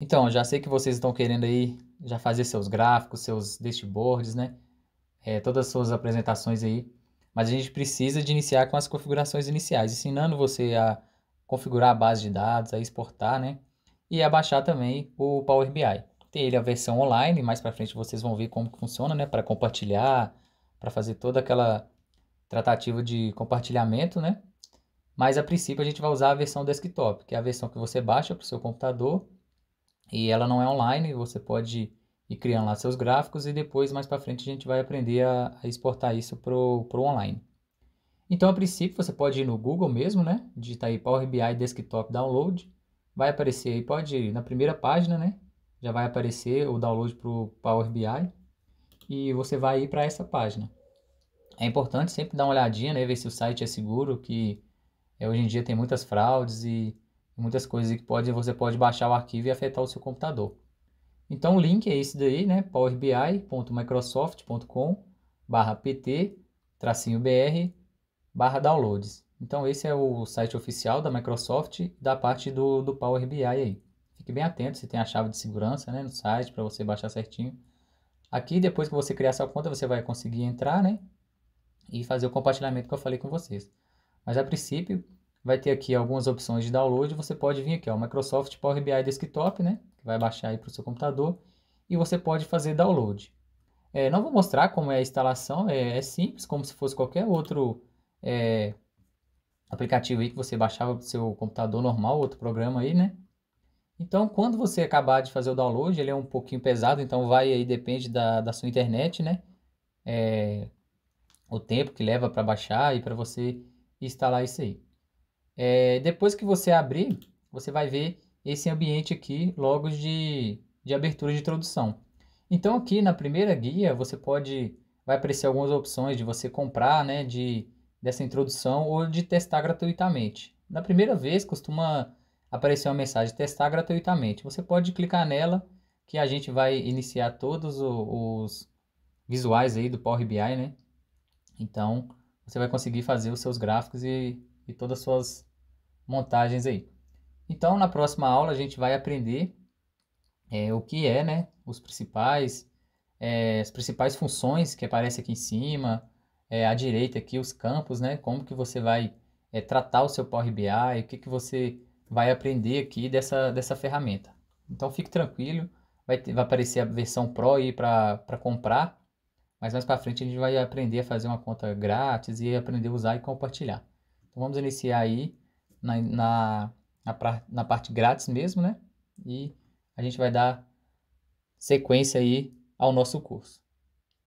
Então, já sei que vocês estão querendo aí já fazer seus gráficos, seus dashboards, né? É, todas as suas apresentações aí. Mas a gente precisa de iniciar com as configurações iniciais, ensinando você a configurar a base de dados, a exportar, né? E a baixar também o Power BI. Tem ele a versão online, mais para frente vocês vão ver como que funciona, né? Para compartilhar, para fazer toda aquela tratativa de compartilhamento, né? Mas a princípio a gente vai usar a versão desktop, que é a versão que você baixa para o seu computador e ela não é online, você pode ir criando lá seus gráficos e depois, mais para frente, a gente vai aprender a, a exportar isso para o online. Então, a princípio, você pode ir no Google mesmo, né? Digitar aí Power BI Desktop Download. Vai aparecer aí, pode ir na primeira página, né? Já vai aparecer o download para o Power BI. E você vai ir para essa página. É importante sempre dar uma olhadinha, né? Ver se o site é seguro, que é, hoje em dia tem muitas fraudes e muitas coisas que pode, você pode baixar o arquivo e afetar o seu computador. Então o link é esse daí, né? powerbi.microsoft.com pt br downloads. Então esse é o site oficial da Microsoft da parte do, do Power BI aí. Fique bem atento, você tem a chave de segurança né, no site para você baixar certinho. Aqui depois que você criar sua conta você vai conseguir entrar né, e fazer o compartilhamento que eu falei com vocês. Mas a princípio vai ter aqui algumas opções de download. Você pode vir aqui, ó, Microsoft Power BI Desktop, né? Que vai baixar aí para o seu computador. E você pode fazer download. É, não vou mostrar como é a instalação, é, é simples, como se fosse qualquer outro é, aplicativo aí que você baixava para o seu computador normal, outro programa aí, né? Então, quando você acabar de fazer o download, ele é um pouquinho pesado, então vai aí, depende da, da sua internet, né? É, o tempo que leva para baixar e para você instalar isso aí. É, depois que você abrir, você vai ver esse ambiente aqui logo de, de abertura de introdução. Então aqui na primeira guia você pode, vai aparecer algumas opções de você comprar, né, de, dessa introdução ou de testar gratuitamente. Na primeira vez costuma aparecer uma mensagem testar gratuitamente. Você pode clicar nela que a gente vai iniciar todos os, os visuais aí do Power BI, né? Então você vai conseguir fazer os seus gráficos e, e todas as suas montagens aí. Então, na próxima aula, a gente vai aprender é, o que é, né? Os principais, é, as principais funções que aparecem aqui em cima, é, à direita aqui, os campos, né? Como que você vai é, tratar o seu Power BI, o que, que você vai aprender aqui dessa, dessa ferramenta. Então, fique tranquilo, vai, ter, vai aparecer a versão Pro aí para comprar, mas mais para frente a gente vai aprender a fazer uma conta grátis e aprender a usar e compartilhar. Então, vamos iniciar aí na, na, na, na parte grátis mesmo, né? E a gente vai dar sequência aí ao nosso curso.